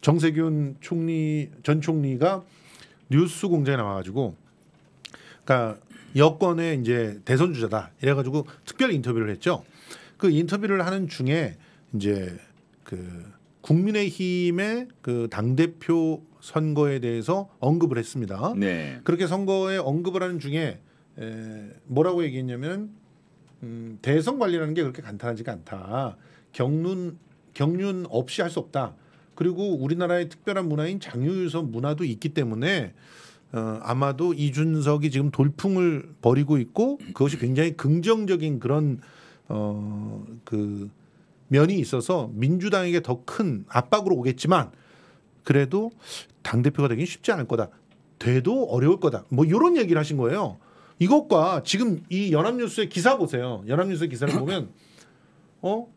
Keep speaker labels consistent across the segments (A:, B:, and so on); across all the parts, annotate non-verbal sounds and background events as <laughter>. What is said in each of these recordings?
A: 정세균 총리 전 총리가 뉴스 공장에 나와가지고 그러니까 여권의 이제 대선 주자다 이래가지고 특별 인터뷰를 했죠. 그 인터뷰를 하는 중에 이제 그 국민의힘의 그당 대표 선거에 대해서 언급을 했습니다. 네. 그렇게 선거에 언급을 하는 중에 에, 뭐라고 얘기했냐면 음, 대선 관리라는 게 그렇게 간단하지가 않다. 경륜 경륜 없이 할 수 없다. 그리고 우리나라의 특별한 문화인 장유유서 문화도 있기 때문에 어, 아마도 이준석이 지금 돌풍을 벌이고 있고 그것이 굉장히 긍정적인 그런 어, 그 면이 있어서 민주당에게 더 큰 압박으로 오겠지만 그래도 당 대표가 되긴 쉽지 않을 거다. 돼도 어려울 거다. 뭐 이런 얘기를 하신 거예요. 이것과 지금 이 연합뉴스의 기사 보세요. 연합뉴스의 기사를 보면 어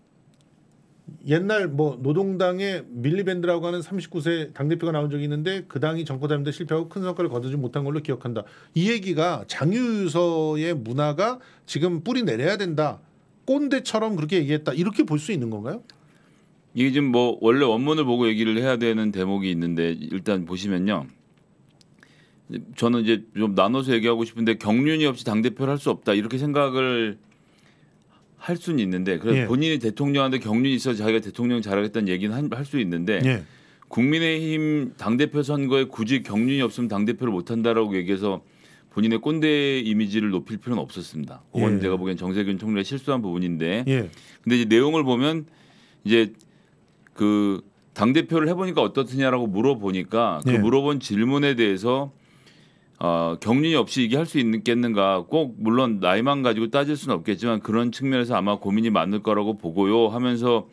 A: 옛날 뭐 노동당의 밀리밴드라고 하는 39세 당대표가 나온 적이 있는데 그 당이 정권 잡는데 실패하고 큰 성과를 거두지 못한 걸로 기억한다. 이 얘기가 장유서의 문화가 지금 뿌리 내려야 된다. 꼰대처럼 그렇게 얘기했다. 이렇게 볼 수 있는 건가요?
B: 이게 지금 뭐 원래 원문을 보고 얘기를 해야 되는 대목이 있는데 일단 보시면요. 저는 이제 좀 나눠서 얘기하고 싶은데 경륜이 없이 당 대표를 할 수 없다 이렇게 생각을 할 수는 있는데 그래서 예. 본인이 대통령한테 경륜이 있어 자기가 대통령 잘하겠다는 얘기는 할 수 있는데 예. 국민의힘 당 대표 선거에 굳이 경륜이 없으면 당 대표를 못 한다라고 얘기해서 본인의 꼰대 이미지를 높일 필요는 없었습니다. 그건 예. 제가 보기엔 정세균 총리가 실수한 부분인데 예. 근데 이제 내용을 보면 이제 그당 대표를 해보니까 어떻느냐라고 물어보니까 그 예. 물어본 질문에 대해서 어, 격리 없이 얘기할수 있겠는가 꼭 물론 나이만 가지고 따질 수는 없겠지만 그런 측면에서 아마 고민이 많을 거라고 보고요 하면서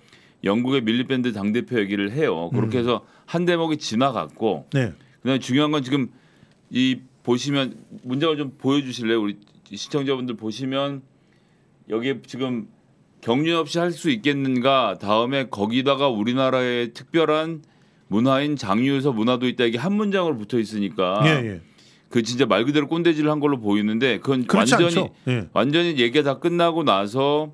B: 영국의 밀리밴드 당대표 얘기를 해요. 그렇게 음. 해서 한 대목이 지나갔고 네. 그다음에 중요한 건 지금 이 보시면 문장을 좀 보여주실래요? 우리 시청자분들 보시면 여기에 지금 격리 없이 할 수 있겠는가 다음에 거기다가 우리나라의 특별한 문화인 장유에서 문화도 있다 이게 한 문장으로 붙어 있으니까 예, 예. 그 진짜 말 그대로 꼰대질을 한 걸로 보이는데 그건 완전히 예. 완전히 얘기가 다 끝나고 나서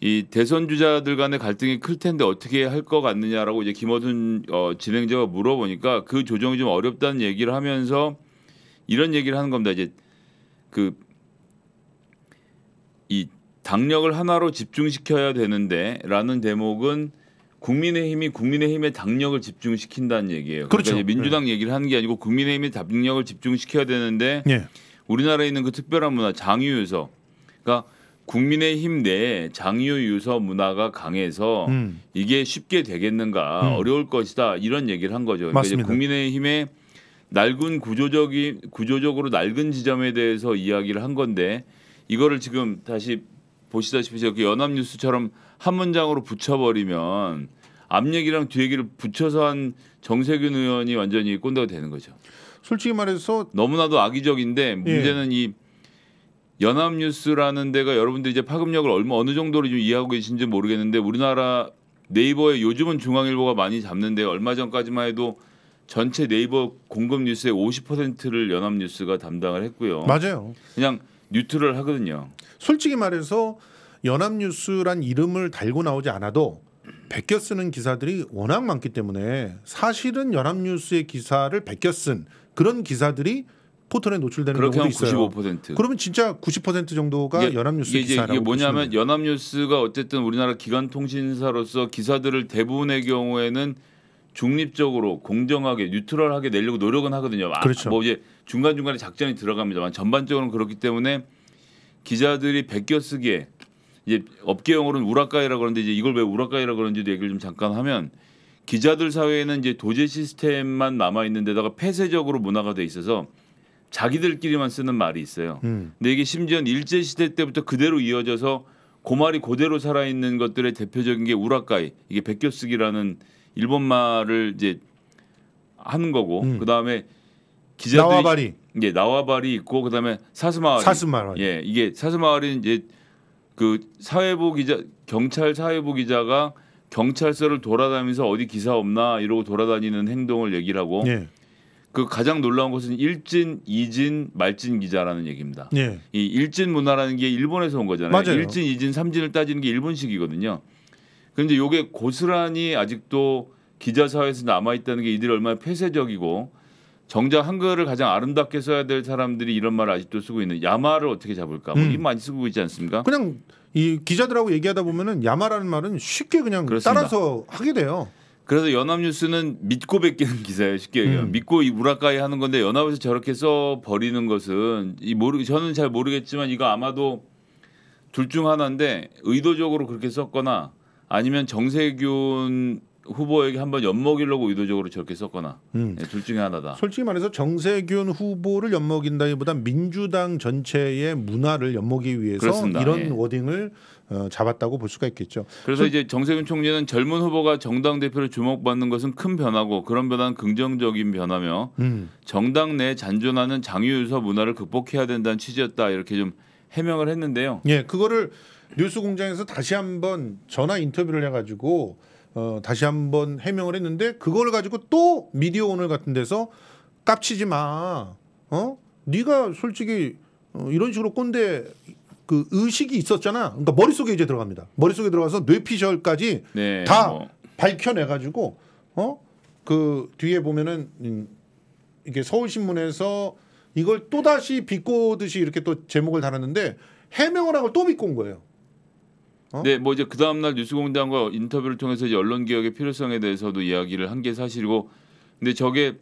B: 이 대선 주자들 간의 갈등이 클 텐데 어떻게 할 것 같느냐라고 이제 김어준 어, 진행자가 물어보니까 그 조정이 좀 어렵다는 얘기를 하면서 이런 얘기를 하는 겁니다. 이제 그 이 당력을 하나로 집중시켜야 되는데라는 대목은 국민의힘이 국민의힘의 당력을 집중시킨다는 얘기예요. 그러니까 그렇죠. 그러니까 민주당 네. 얘기를 하는 게 아니고 국민의힘의 당력을 집중시켜야 되는데 네. 우리나라에 있는 그 특별한 문화 장유유서, 그러니까 국민의힘 내 장유유서 문화가 강해서 음. 이게 쉽게 되겠는가 음. 어려울 것이다 이런 얘기를 한 거죠. 그러니까 맞습니다. 국민의힘의 낡은 구조적인 구조적으로 낡은 지점에 대해서 이야기를 한 건데 이거를 지금 다시 보시다시피 저기 연합뉴스처럼 한 문장으로 붙여버리면 앞 얘기랑 뒤 얘기를 붙여서 한 정세균 의원이 완전히 꼰대가 되는 거죠. 솔직히 말해서 너무나도 악의적인데 예. 문제는 예. 이 연합뉴스라는 데가 여러분들이 제 파급력을 얼마 어느 정도로 좀 이해하고 계신지 모르겠는데 우리나라 네이버에 요즘은 중앙일보가 많이 잡는데 얼마 전까지만 해도 전체 네이버 공급 뉴스의 50%를 연합뉴스가 담당을 했고요. 맞아요. 그냥 뉴트럴 하거든요.
A: 솔직히 말해서 연합뉴스란 이름을 달고 나오지 않아도 베껴 쓰는 기사들이 워낙 많기 때문에 사실은 연합뉴스의 기사를 베껴 쓴 그런 기사들이 포털에 노출되는 경우도 있어요. 95%. 그러면 진짜 90% 정도가 이 연합뉴스 이 기사라고 이게 뭐냐면
B: 연합뉴스가 어쨌든 우리나라 기관 통신사로서 기사들을 대부분의 경우에는 중립적으로 공정하게 뉴트럴하게 내려고 노력은 하거든요. 아, 그렇죠. 아, 뭐 이제 중간 중간에 작전이 들어갑니다만 전반적으로는 그렇기 때문에 기자들이 베껴 쓰기에 이제 업계 용어로는 우라카이라고 그러는데 이제 이걸 왜 우라카이라고 그러는지도 얘기를 좀 잠깐 하면 기자들 사회에는 이제 도제 시스템만 남아 있는 데다가 폐쇄적으로 문화가 돼 있어서 자기들끼리만 쓰는 말이 있어요. 음. 근데 이게 심지어 일제 시대 때부터 그대로 이어져서 고말이 고대로 살아 있는 것들의 대표적인 게 우라카이 이게 베껴쓰기라는 일본 말을 이제 하는 거고 음. 그다음에 기자들이 나와바리. 예, 나와바리 있고 그다음에 사스마을사스마을 예, 이게 사스마을이 이제 그 사회부 기자 경찰 사회부 기자가 경찰서를 돌아다니면서 어디 기사 없나 이러고 돌아다니는 행동을 얘기를 하고 예. 그 가장 놀라운 것은 일진, 이진, 말진 기자라는 얘기입니다. 예. 이 일진 문화라는 게 일본에서 온 거잖아요. 맞아요. 일진, 이진, 삼진을 따지는 게 일본식이거든요. 그런데 요게 고스란히 아직도 기자 사회에서 남아 있다는 게 이들이 얼마나 폐쇄적이고 정작 한글을 가장 아름답게 써야 될 사람들이 이런 말을 아직도 쓰고 있는 야마를 어떻게 잡을까 뭐 음. 이거 많이 쓰고 있지 않습니까? 그냥 이 기자들하고 얘기하다 보면은 야마라는 말은 쉽게 그냥 그렇습니다. 따라서 하게 돼요. 그래서 연합뉴스는 믿고 베끼는 기사예요. 쉽게 얘기하면 음. 믿고 이 우라카이 하는 건데 연합에서 저렇게 써 버리는 것은 이 모르 저는 잘 모르겠지만 이거 아마도 둘 중 하나인데 의도적으로 그렇게 썼거나 아니면 정세균 후보에게 한번 엿먹이려고 의도적으로 저렇게 썼거나 음. 네, 둘 중에 하나다.
A: 솔직히 말해서 정세균 후보를 엿먹인다기보다 민주당 전체의 문화를 엿먹기 위해서 그렇습니다. 이런 예. 워딩을 어, 잡았다고 볼 수가 있겠죠.
B: 그래서 저, 이제 정세균 총리는 젊은 후보가 정당 대표를 주목받는 것은 큰 변화고 그런 변화는 긍정적인 변화며 음. 정당 내 잔존하는 장유유서 문화를 극복해야 된다는 취지였다 이렇게 좀 해명을
A: 했는데요. 예, 그거를 뉴스공장에서 다시 한번 전화 인터뷰를 해가지고. 어, 다시 한번 해명을 했는데 그걸 가지고 또 미디어 오늘 같은 데서 깝치지 마. 어? 네가 솔직히 어, 이런 식으로 꼰대 그 의식이 있었잖아. 그러니까 머릿속에 이제 들어갑니다. 머릿속에 들어가서 뇌피셜까지
B: 네, 다 뭐.
A: 밝혀내 가지고 어? 그 뒤에 보면은 음, 이게 서울 신문에서 이걸 또다시 비꼬듯이 이렇게 또 제목을 달았는데 해명을 한 걸또 비꼰 거예요. 어? 네,
B: 뭐 이제 그 다음 날 뉴스공장과 인터뷰를 통해서 이제 언론 개혁의 필요성에 대해서도 이야기를 한 게 사실이고, 근데 저게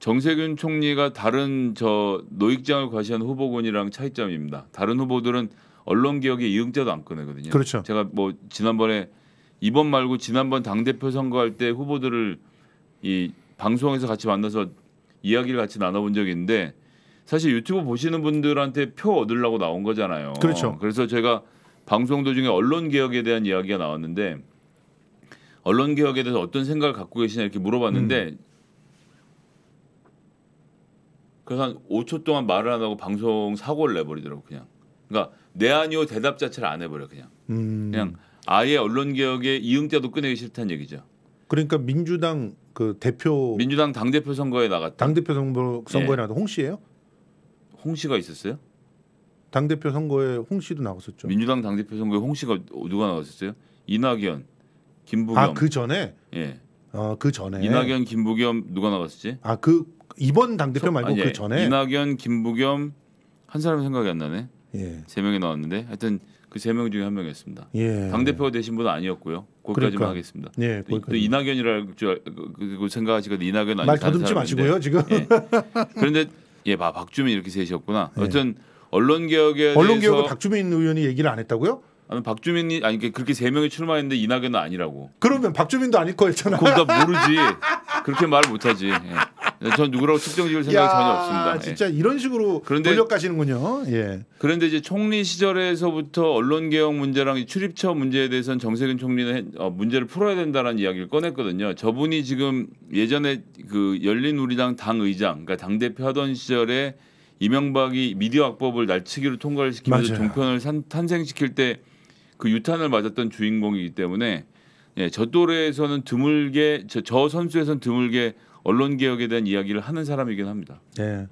B: 정세균 총리가 다른 저 노익장을 과시한 후보군이랑 차이점입니다. 다른 후보들은 언론 개혁의 이응자도 안 꺼내거든요. 그렇죠. 제가 뭐 지난번에 이번 말고 지난번 당 대표 선거할 때 후보들을 이 방송에서 같이 만나서 이야기를 같이 나눠본 적이 있는데 사실 유튜브 보시는 분들한테 표 얻으려고 나온 거잖아요. 그렇죠. 그래서 제가 방송 도중에 언론 개혁에 대한 이야기가 나왔는데 언론 개혁에 대해서 어떤 생각을 갖고 계시냐 이렇게 물어봤는데 음. 그래서 한 5초 동안 말을 안 하고 방송 사고를 내버리더라고 그냥. 그러니까 내 아니오 대답 자체를 안 해버려 그냥. 음. 그냥 아예 언론 개혁의 이응때도 꺼내기 싫다는 얘기죠.
A: 그러니까 민주당 그
B: 대표 민주당 당 대표 선거에 나갔다. 당 대표 선거 선거에 예. 나갔다. 홍 씨예요? 홍 씨가 있었어요? 당 대표 선거에 홍 씨도 나왔었죠. 민주당 당 대표 선거에 홍 씨가 누가 나왔었어요? 이낙연, 김부겸. 아그 전에. 예.
A: 어그 아, 전에. 이낙연,
B: 김부겸 누가 나갔었지?
A: 아그 이번 당 대표 말고 아니, 그 예. 전에.
B: 이낙연, 김부겸 한 사람 생각이 안 나네. 예. 세 명이 나왔는데 하여튼 그 세 명 중에 한 명이었습니다. 예. 당 대표가 되신 분은 아니었고요. 거기까지만 그러니까. 하겠습니다. 예, 또, 또 이낙연이라고 그, 그, 그, 생각하시거든 이낙연 아니 말 다듬지 마시고요 지금. 예. 그런데 예, 바 박주민 이렇게 세셨구나. 어쨌든. 예. 언론 개혁에 언론 개혁을
A: 박주민 의원이 얘기를 안 했다고요?
B: 아니 박주민이 아니 그 그렇게 세 명이 출마했는데 이낙연은 아니라고.
A: 그러면 박주민도 아닐 거였잖아. 그건 나 모르지.
B: <laughs> 그렇게 말 못하지. 예. 전 누구라고 측정지을 생각이 전혀 없습니다. 예. 진짜
A: 이런 식으로 그런데, 돌려가시는군요. 예.
B: 그런데 이제 총리 시절에서부터 언론 개혁 문제랑 출입처 문제에 대해서는 정세균 총리는 어, 문제를 풀어야 된다라는 이야기를 꺼냈거든요. 저분이 지금 예전에 그 열린 우리당 당 의장, 그러니까 당 대표 하던 시절에 이명박이 미디어 악법을 날치기로 통과를 시키면서 맞아요. 종편을 산, 탄생시킬 때 그 유탄을 맞았던 주인공이기 때문에 예, 저 또래에서는 드물게 저, 저 선수에서는 드물게 언론 개혁에 대한 이야기를 하는 사람이긴 합니다.
A: 네.